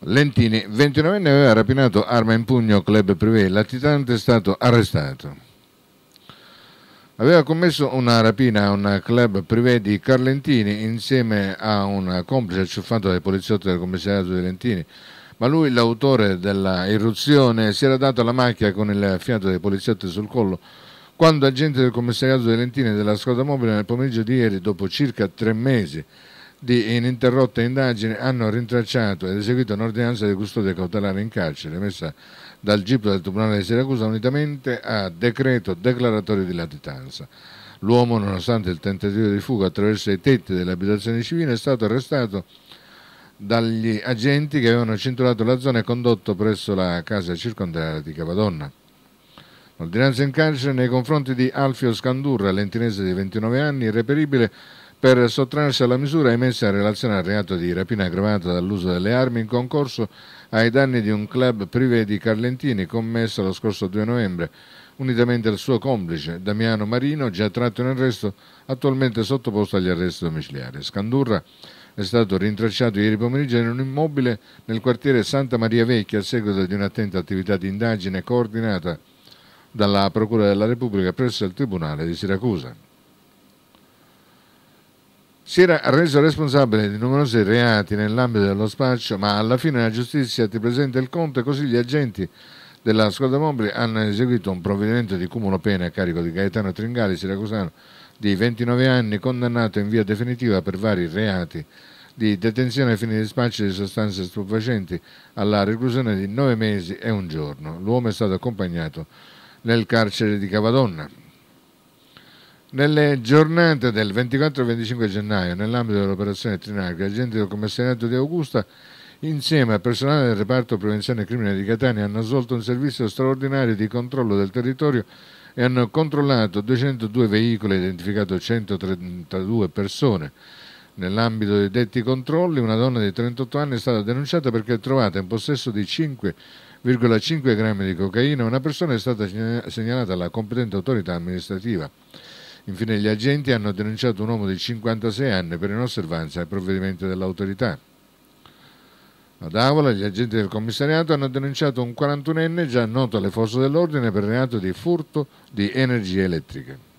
Lentini, 29enne, aveva rapinato arma in pugno club privé, l'attitante è stato arrestato. Aveva commesso una rapina a un club privé di Carlentini insieme a un complice acciuffato dai poliziotti del commissariato di Lentini, ma lui, l'autore dell'irruzione, si era dato alla macchia con il fiato dei poliziotti sul collo quando agente del commissariato di Lentini e della squadra mobile nel pomeriggio di ieri, dopo circa tre mesi di ininterrotta indagine hanno rintracciato ed eseguito un'ordinanza di custodia cautelare in carcere emessa dal GIP del Tribunale di Siracusa unitamente a decreto declaratorio di latitanza. L'uomo, nonostante il tentativo di fuga attraverso i tetti dell'abitazione civile, è stato arrestato dagli agenti che avevano cinturato la zona e condotto presso la casa circondariale di Cavadonna. L'ordinanza in carcere nei confronti di Alfio Scandurra, lentinese di 29 anni, irreperibile, per sottrarsi alla misura emessa in relazione al reato di rapina aggravata dall'uso delle armi in concorso ai danni di un club privé di Carlentini commesso lo scorso 2 novembre, unitamente al suo complice Damiano Marino, già tratto in arresto, attualmente sottoposto agli arresti domiciliari. Scandurra è stato rintracciato ieri pomeriggio in un immobile nel quartiere Santa Maria Vecchia a seguito di un'attenta attività di indagine coordinata dalla Procura della Repubblica presso il Tribunale di Siracusa si era reso responsabile di numerosi reati nell'ambito dello spaccio, ma alla fine la giustizia ti presenta il conto e così gli agenti della squadra mobile hanno eseguito un provvedimento di cumulo pena a carico di Gaetano Tringali, siracusano di 29 anni, condannato in via definitiva per vari reati di detenzione ai fini di spaccio di sostanze stupefacenti alla reclusione di 9 mesi e un giorno. L'uomo è stato accompagnato nel carcere di Cavadonna. Nelle giornate del 24 e 25 gennaio, nell'ambito dell'operazione Trinacri, agenti del commissariato di Augusta, insieme al personale del reparto prevenzione e crimine di Catania, hanno svolto un servizio straordinario di controllo del territorio e hanno controllato 202 veicoli e identificato 132 persone. Nell'ambito dei detti controlli, una donna di 38 anni è stata denunciata perché trovata in possesso di 5,5 grammi di cocaina. e Una persona è stata segnalata alla competente autorità amministrativa. Infine gli agenti hanno denunciato un uomo di 56 anni per inosservanza ai provvedimenti dell'autorità. Ad Avola gli agenti del commissariato hanno denunciato un 41enne già noto alle forze dell'ordine per reato di furto di energia elettrica.